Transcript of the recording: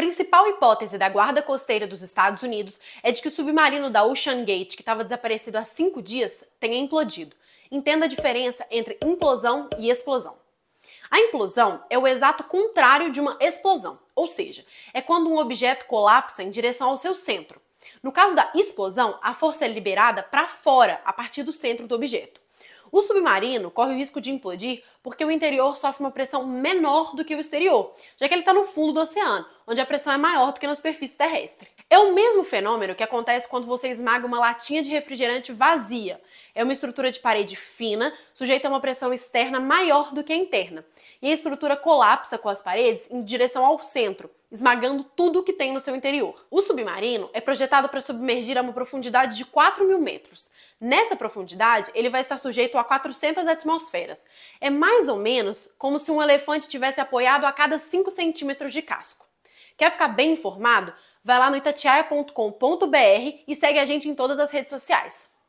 principal hipótese da Guarda Costeira dos Estados Unidos é de que o submarino da Ocean Gate, que estava desaparecido há cinco dias, tenha implodido. Entenda a diferença entre implosão e explosão. A implosão é o exato contrário de uma explosão, ou seja, é quando um objeto colapsa em direção ao seu centro. No caso da explosão, a força é liberada para fora, a partir do centro do objeto. O submarino corre o risco de implodir porque o interior sofre uma pressão menor do que o exterior, já que ele está no fundo do oceano, onde a pressão é maior do que na superfície terrestre. É o mesmo fenômeno que acontece quando você esmaga uma latinha de refrigerante vazia. É uma estrutura de parede fina, sujeita a uma pressão externa maior do que a interna, e a estrutura colapsa com as paredes em direção ao centro, esmagando tudo o que tem no seu interior. O submarino é projetado para submergir a uma profundidade de 4 mil metros. Nessa profundidade, ele vai estar sujeito a 400 atmosferas. É mais ou menos como se um elefante tivesse apoiado a cada 5 centímetros de casco. Quer ficar bem informado? Vai lá no itatiaia.com.br e segue a gente em todas as redes sociais.